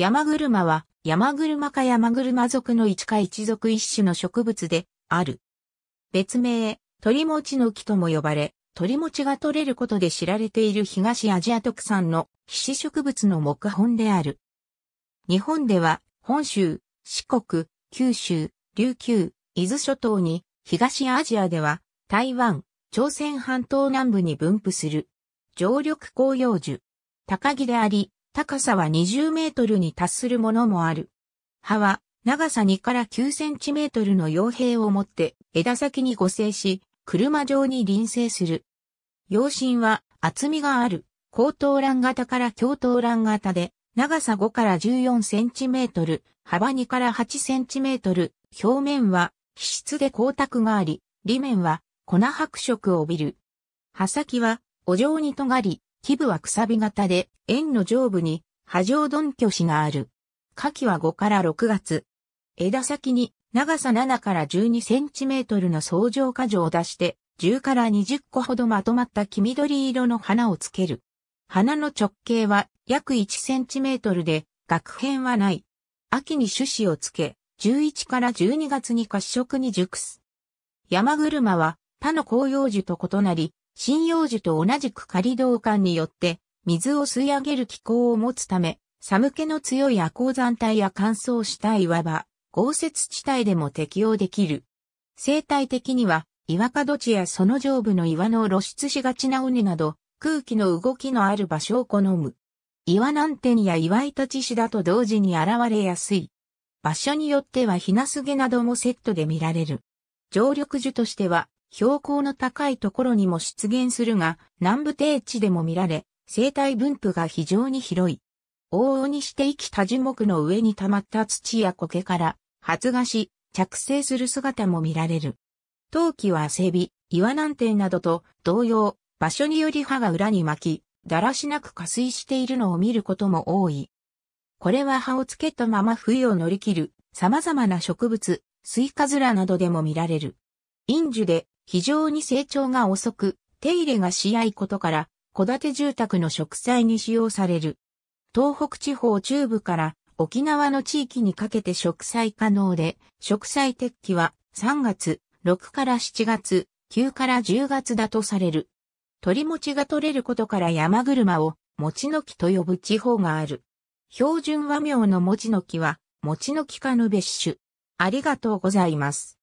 山車は、山車か山車族の一か一族一種の植物で、ある。別名、鳥餅の木とも呼ばれ、鳥餅が取れることで知られている東アジア特産の皮脂植物の木本である。日本では、本州、四国、九州、琉球、伊豆諸島に、東アジアでは、台湾、朝鮮半島南部に分布する。常緑広葉樹。高木であり、高さは20メートルに達するものもある。葉は長さ2から9センチメートルの傭兵を持って枝先に護生し、車状に隣生する。葉芯は厚みがある、高等卵型から強等卵型で、長さ5から14センチメートル、幅2から8センチメートル、表面は皮質で光沢があり、裏面は粉白色を帯びる。刃先はお状に尖り、基部はくさび型で、円の上部に波状鈍挙子がある。夏季は5から6月。枝先に長さ7から12センチメートルの相乗果樹を出して、10から20個ほどまとまった黄緑色の花をつける。花の直径は約1センチメートルで、学片はない。秋に種子をつけ、11から12月に褐色に熟す。山車は他の紅葉樹と異なり、針葉樹と同じく仮導管によって水を吸い上げる気候を持つため、寒気の強い亜鉱山帯や乾燥した岩場、豪雪地帯でも適用できる。生態的には、岩角地やその上部の岩の露出しがちな尾根など、空気の動きのある場所を好む。岩南天や岩板地市だと同時に現れやすい。場所によってはひなすげなどもセットで見られる。常緑樹としては標高の高いところにも出現するが、南部低地でも見られ、生態分布が非常に広い。往々にして生きた樹木の上に溜まった土や苔から発芽し、着生する姿も見られる。陶器はセビ、岩南天などと同様、場所により葉が裏に巻き、だらしなく下水しているのを見ることも多い。これは葉をつけたまま冬を乗り切る様々な植物、スイカズラなどでも見られる。インジュで非常に成長が遅く、手入れがしやいことから、戸建て住宅の植栽に使用される。東北地方中部から沖縄の地域にかけて植栽可能で、植栽適期は3月、6から7月、9から10月だとされる。鳥餅が取れることから山車を餅の木と呼ぶ地方がある。標準和名の餅の木は餅の木科の別種。ありがとうございます。